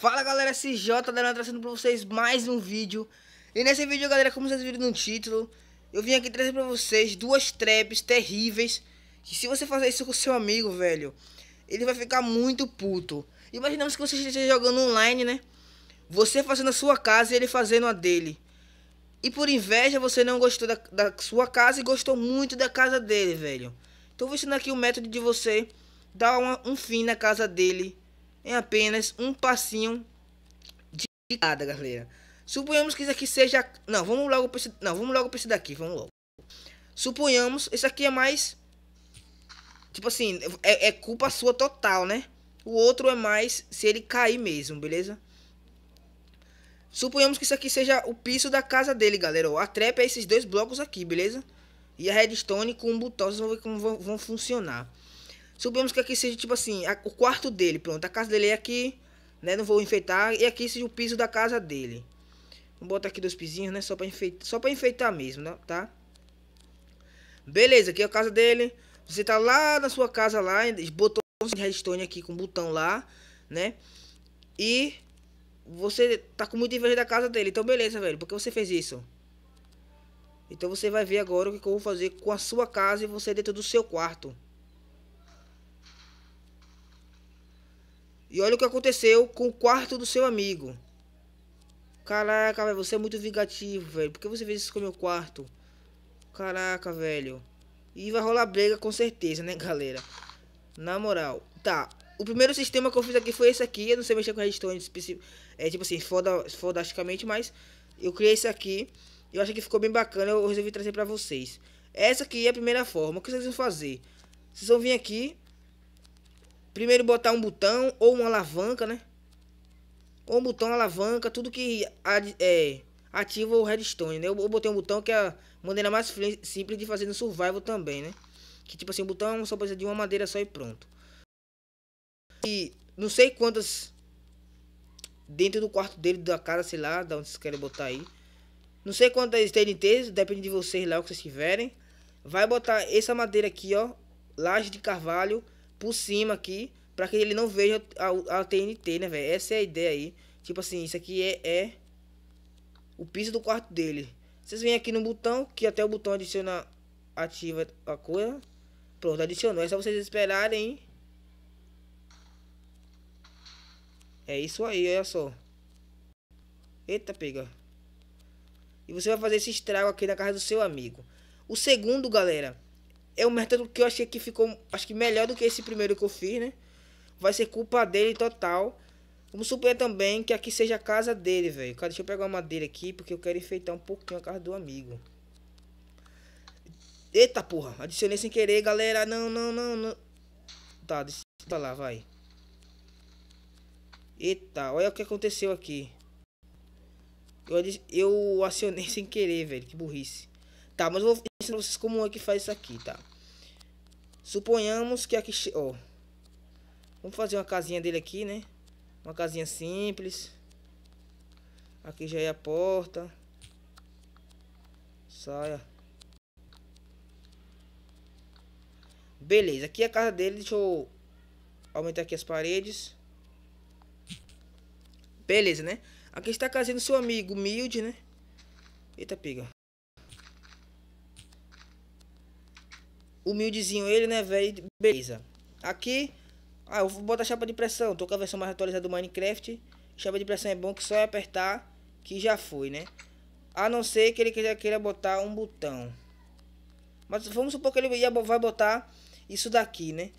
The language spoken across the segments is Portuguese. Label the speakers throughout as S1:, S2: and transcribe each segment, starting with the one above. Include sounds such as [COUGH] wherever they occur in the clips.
S1: Fala galera, SJ Darão trazendo pra vocês mais um vídeo E nesse vídeo galera, como vocês viram no título Eu vim aqui trazer pra vocês duas traps terríveis Que se você fazer isso com seu amigo, velho Ele vai ficar muito puto Imaginamos que você esteja jogando online, né? Você fazendo a sua casa e ele fazendo a dele E por inveja você não gostou da, da sua casa e gostou muito da casa dele, velho Então vou ensinar aqui o método de você dar uma, um fim na casa dele em apenas um passinho de cada, galera. Suponhamos que isso aqui seja... Não, vamos logo esse... Não, vamos logo para esse daqui, vamos logo. Suponhamos, esse aqui é mais... Tipo assim, é, é culpa sua total, né? O outro é mais se ele cair mesmo, beleza? Suponhamos que isso aqui seja o piso da casa dele, galera. Ó, a trap é esses dois blocos aqui, beleza? E a redstone com um botão, vocês vão ver como vão, vão funcionar. Suponhamos que aqui seja tipo assim, a, o quarto dele, pronto. A casa dele é aqui, né? Não vou enfeitar. E aqui seja o piso da casa dele. Vou botar aqui dois pisinhos, né? Só pra enfeitar, só pra enfeitar mesmo, né? tá? Beleza, aqui é a casa dele. Você tá lá na sua casa lá, botou um redstone aqui com um botão lá, né? E você tá com muita inveja da casa dele. Então beleza, velho, porque você fez isso? Então você vai ver agora o que eu vou fazer com a sua casa e você dentro do seu quarto. E olha o que aconteceu com o quarto do seu amigo. Caraca, velho, você é muito vingativo, velho. Por que você fez isso com o meu quarto? Caraca, velho. E vai rolar briga com certeza, né, [LAUGHS] galera? Na moral. Tá, o primeiro sistema que eu fiz aqui foi esse aqui. Eu não sei mexer com redstone, é, tipo assim, foda, fodasticamente, mas eu criei esse aqui. Eu acho que ficou bem bacana, eu resolvi trazer pra vocês. Essa aqui é a primeira forma. O que vocês vão fazer? Vocês vão vir aqui Primeiro botar um botão ou uma alavanca, né? Ou um botão, alavanca, tudo que é, ativa o redstone, né? Eu, eu botei um botão que é a maneira mais simples de fazer no survival também, né? Que tipo assim, o um botão é só precisa de uma madeira só e pronto. E não sei quantas dentro do quarto dele, da casa, sei lá, da onde vocês querem botar aí. Não sei quantas TNTs, depende de vocês lá o que vocês tiverem. Vai botar essa madeira aqui, ó. Laje de carvalho por cima aqui, para que ele não veja a, a TNT, né, velho? Essa é a ideia aí. Tipo assim, isso aqui é, é o piso do quarto dele. Vocês vêm aqui no botão, que até o botão adiciona, ativa a coisa. Pronto, adicionou. É só vocês esperarem. É isso aí, olha só. Eita, pega. E você vai fazer esse estrago aqui na casa do seu amigo. O segundo, galera, é um método que eu achei que ficou, acho que melhor do que esse primeiro que eu fiz, né? Vai ser culpa dele total. Vamos supor também que aqui seja a casa dele, velho. Cara, deixa eu pegar uma madeira aqui, porque eu quero enfeitar um pouquinho a casa do amigo. Eita porra, adicionei sem querer, galera. Não, não, não, não. Tá, deixa lá, vai. Eita, olha o que aconteceu aqui. Eu, eu acionei [LAUGHS] sem querer, velho. Que burrice. Tá, mas eu vou vocês como é que faz isso aqui, tá? Suponhamos que aqui... Ó. Vamos fazer uma casinha dele aqui, né? Uma casinha simples. Aqui já é a porta. Saia. Beleza, aqui é a casa dele. Deixa eu aumentar aqui as paredes. Beleza, né? Aqui está a casinha do seu amigo, humilde, né? Eita, pega. Humildezinho ele, né, velho? Beleza. Aqui, ah, eu vou botar chapa de pressão. Tô com a versão mais atualizada do Minecraft. Chapa de pressão é bom que só é apertar que já foi, né? A não ser que ele queira, queira botar um botão. Mas vamos supor que ele ia, vai botar isso daqui, né?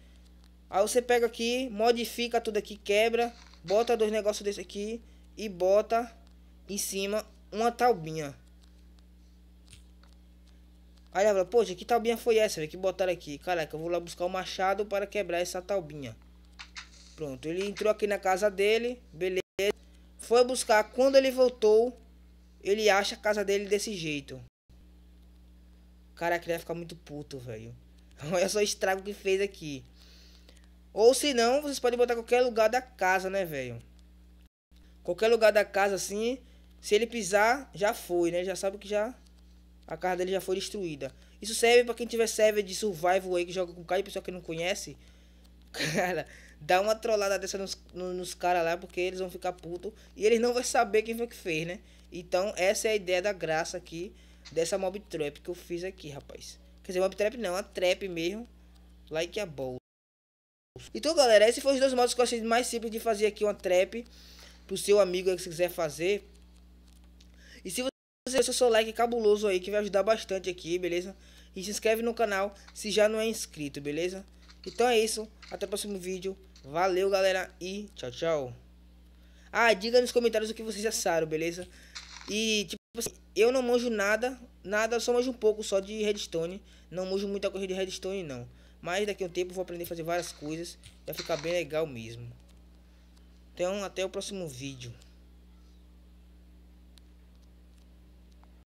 S1: Aí você pega aqui, modifica tudo aqui, quebra, bota dois negócios desse aqui e bota em cima uma talbinha. Aí ela fala, poxa, que talbinha foi essa, que botaram aqui? Caraca, eu vou lá buscar o machado para quebrar essa talbinha. Pronto, ele entrou aqui na casa dele, beleza. Foi buscar, quando ele voltou, ele acha a casa dele desse jeito. Caraca, ele vai ficar muito puto, velho. [LAUGHS] Olha só o estrago que fez aqui. Ou se não, vocês podem botar qualquer lugar da casa, né, velho? Qualquer lugar da casa, assim, se ele pisar, já foi, né? Já sabe que já a casa dele já foi destruída. Isso serve para quem tiver server de survival aí que joga com cara Kai, pessoal que não conhece. [LAUGHS] Cara, dá uma trollada dessa nos, nos caras lá, porque eles vão ficar putos e eles não vão saber quem foi que fez, né? Então, essa é a ideia da graça aqui dessa mob trap que eu fiz aqui, rapaz. Quer dizer, mob trap não, a trap mesmo. Like a bowl. Então, galera, esses foram os dois modos que eu achei mais simples de fazer aqui uma trap pro seu amigo que você quiser fazer. E se você deixa é o seu like cabuloso aí que vai ajudar bastante aqui, beleza? E se inscreve no canal se já não é inscrito, beleza? Então é isso, até o próximo vídeo. Valeu, galera, e tchau, tchau. Ah, diga nos comentários o que vocês acharam, beleza? E, tipo assim, eu não manjo nada, nada, só manjo um pouco só de redstone. Não manjo muita coisa de redstone, não. Mas daqui a um tempo vou aprender a fazer várias coisas. Vai ficar bem legal mesmo. Então, até o próximo vídeo.